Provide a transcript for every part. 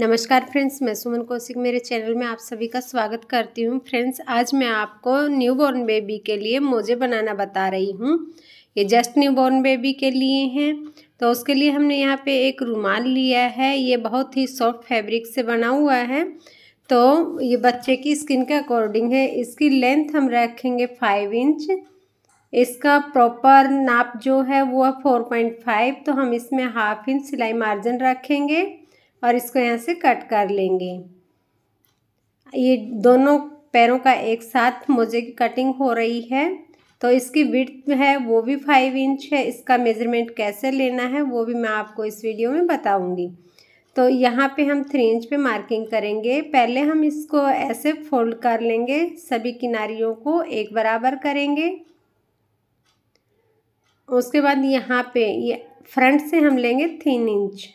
नमस्कार फ्रेंड्स मैं सुमन कौशिक मेरे चैनल में आप सभी का स्वागत करती हूँ फ्रेंड्स आज मैं आपको न्यू बॉर्न बेबी के लिए मोजे बनाना बता रही हूँ ये जस्ट न्यू बॉर्न बेबी के लिए हैं तो उसके लिए हमने यहाँ पे एक रुमाल लिया है ये बहुत ही सॉफ्ट फैब्रिक से बना हुआ है तो ये बच्चे की स्किन के अकॉर्डिंग है इसकी लेंथ हम रखेंगे फाइव इंच इसका प्रॉपर नाप जो है वो है फोर पॉइंट फाइव तो हम इसमें हाफ इंच सिलाई मार्जिन रखेंगे और इसको यहाँ से कट कर लेंगे ये दोनों पैरों का एक साथ मोजे की कटिंग हो रही है तो इसकी विड्थ है वो भी फाइव इंच है इसका मेज़रमेंट कैसे लेना है वो भी मैं आपको इस वीडियो में बताऊंगी तो यहाँ पे हम थ्री इंच पे मार्किंग करेंगे पहले हम इसको ऐसे फोल्ड कर लेंगे सभी किनारियों को एक बराबर करेंगे उसके बाद यहाँ पे ये यह फ्रंट से हम लेंगे तीन इंच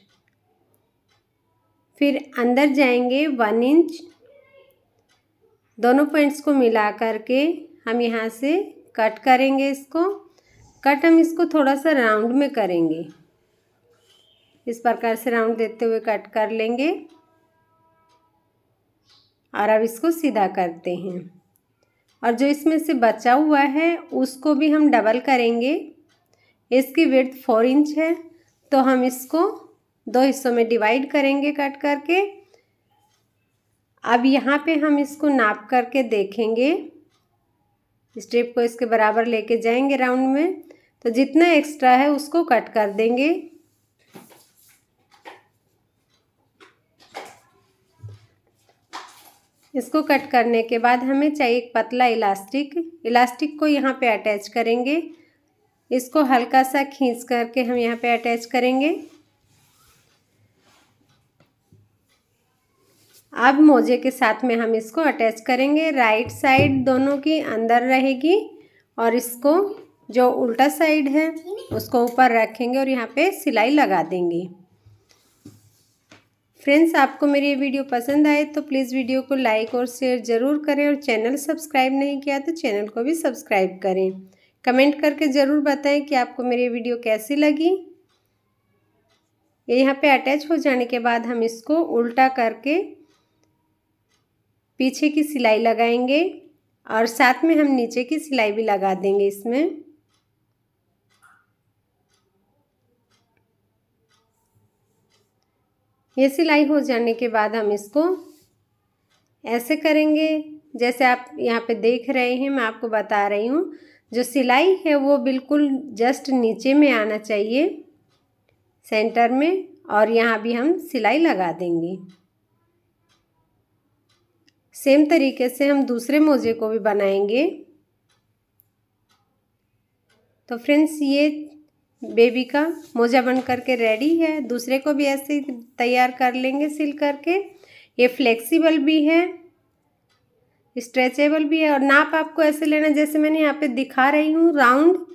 फिर अंदर जाएंगे वन इंच दोनों पॉइंट्स को मिला करके हम यहाँ से कट करेंगे इसको कट हम इसको थोड़ा सा राउंड में करेंगे इस प्रकार से राउंड देते हुए कट कर लेंगे और अब इसको सीधा करते हैं और जो इसमें से बचा हुआ है उसको भी हम डबल करेंगे इसकी विड्थ फोर इंच है तो हम इसको दो हिस्सों में डिवाइड करेंगे कट करके अब यहाँ पे हम इसको नाप करके देखेंगे स्ट्रिप को इसके बराबर लेके जाएंगे राउंड में तो जितना एक्स्ट्रा है उसको कट कर देंगे इसको कट करने के बाद हमें चाहिए एक पतला इलास्टिक इलास्टिक को यहाँ पे अटैच करेंगे इसको हल्का सा खींच करके हम यहाँ पे अटैच करेंगे अब मोजे के साथ में हम इसको अटैच करेंगे राइट साइड दोनों की अंदर रहेगी और इसको जो उल्टा साइड है उसको ऊपर रखेंगे और यहाँ पे सिलाई लगा देंगे फ्रेंड्स आपको मेरी ये वीडियो पसंद आए तो प्लीज़ वीडियो को लाइक और शेयर ज़रूर करें और चैनल सब्सक्राइब नहीं किया तो चैनल को भी सब्सक्राइब करें कमेंट करके ज़रूर बताएं कि आपको मेरी वीडियो कैसी लगी ये यहाँ पे अटैच हो जाने के बाद हम इसको उल्टा करके पीछे की सिलाई लगाएंगे और साथ में हम नीचे की सिलाई भी लगा देंगे इसमें ये सिलाई हो जाने के बाद हम इसको ऐसे करेंगे जैसे आप यहाँ पे देख रहे हैं मैं आपको बता रही हूँ जो सिलाई है वो बिल्कुल जस्ट नीचे में आना चाहिए सेंटर में और यहाँ भी हम सिलाई लगा देंगे सेम तरीके से हम दूसरे मोज़े को भी बनाएंगे तो फ्रेंड्स ये बेबी का मोज़ा बन करके रेडी है दूसरे को भी ऐसे तैयार कर लेंगे सिल करके ये फ्लेक्सिबल भी है स्ट्रेचेबल भी है और नाप आपको ऐसे लेना जैसे मैंने यहाँ पे दिखा रही हूँ राउंड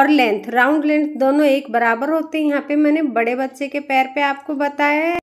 और लेंथ राउंड लेंथ दोनों एक बराबर होते हैं यहाँ पे मैंने बड़े बच्चे के पैर पे आपको बताया है